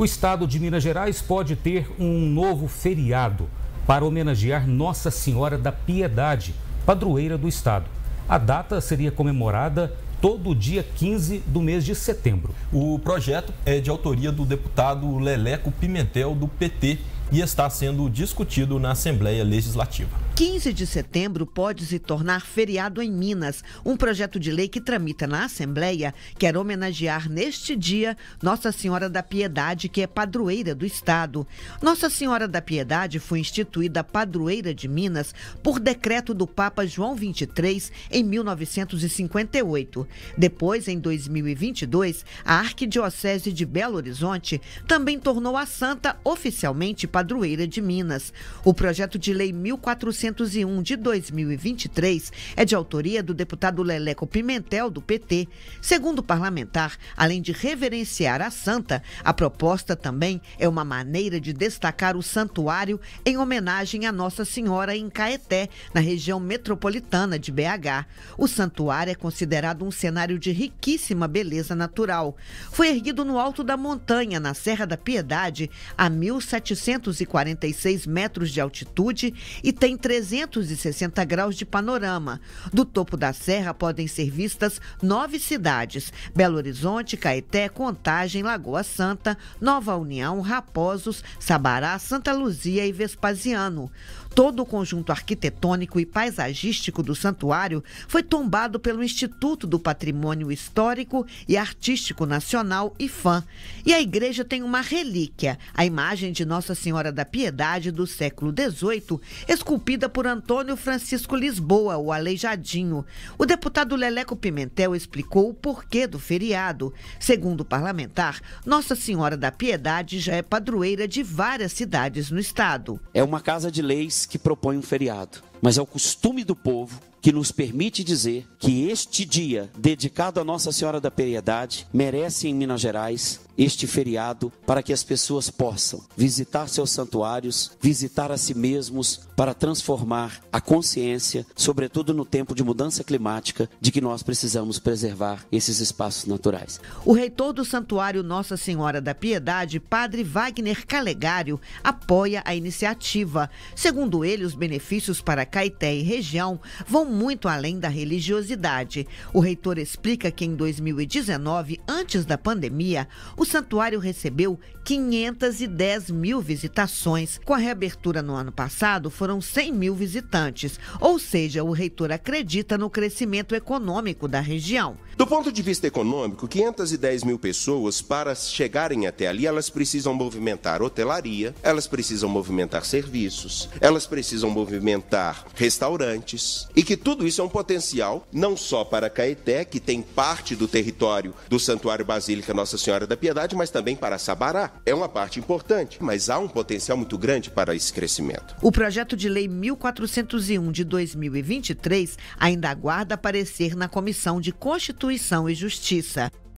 O estado de Minas Gerais pode ter um novo feriado para homenagear Nossa Senhora da Piedade, padroeira do estado. A data seria comemorada todo dia 15 do mês de setembro. O projeto é de autoria do deputado Leleco Pimentel, do PT, e está sendo discutido na Assembleia Legislativa. 15 de setembro pode se tornar feriado em Minas. Um projeto de lei que tramita na Assembleia quer homenagear neste dia Nossa Senhora da Piedade, que é padroeira do Estado. Nossa Senhora da Piedade foi instituída padroeira de Minas por decreto do Papa João XXIII em 1958. Depois, em 2022, a Arquidiocese de Belo Horizonte também tornou a santa oficialmente padroeira de Minas. O projeto de lei 1400 401 de 2023 é de autoria do deputado Leleco Pimentel, do PT. Segundo o parlamentar, além de reverenciar a santa, a proposta também é uma maneira de destacar o santuário em homenagem a Nossa Senhora em Caeté, na região metropolitana de BH. O santuário é considerado um cenário de riquíssima beleza natural. Foi erguido no alto da montanha, na Serra da Piedade, a 1.746 metros de altitude e tem 300 360 graus de panorama. Do topo da serra podem ser vistas nove cidades: Belo Horizonte, Caeté, Contagem, Lagoa Santa, Nova União, Raposos, Sabará, Santa Luzia e Vespasiano. Todo o conjunto arquitetônico e paisagístico do santuário foi tombado pelo Instituto do Patrimônio Histórico e Artístico Nacional, IFAM. E a igreja tem uma relíquia, a imagem de Nossa Senhora da Piedade do século XVIII, esculpida por Antônio Francisco Lisboa, o Aleijadinho. O deputado Leleco Pimentel explicou o porquê do feriado. Segundo o parlamentar, Nossa Senhora da Piedade já é padroeira de várias cidades no estado. É uma casa de leis que propõe um feriado, mas é o costume do povo que nos permite dizer que este dia dedicado a Nossa Senhora da Piedade merece em Minas Gerais este feriado para que as pessoas possam visitar seus santuários, visitar a si mesmos para transformar a consciência, sobretudo no tempo de mudança climática, de que nós precisamos preservar esses espaços naturais. O reitor do Santuário Nossa Senhora da Piedade, Padre Wagner Calegário, apoia a iniciativa. Segundo ele, os benefícios para Caeté e região vão muito além da religiosidade. O reitor explica que em 2019, antes da pandemia, o santuário recebeu 510 mil visitações. Com a reabertura no ano passado, foram 100 mil visitantes. Ou seja, o reitor acredita no crescimento econômico da região. Do ponto de vista econômico, 510 mil pessoas, para chegarem até ali, elas precisam movimentar hotelaria, elas precisam movimentar serviços, elas precisam movimentar restaurantes. E que tudo isso é um potencial não só para Caeté, que tem parte do território do Santuário Basílica Nossa Senhora da Piedade, sociedade, mas também para Sabará. É uma parte importante, mas há um potencial muito grande para esse crescimento. O projeto de lei 1401 de 2023 ainda aguarda aparecer na Comissão de Constituição e Justiça.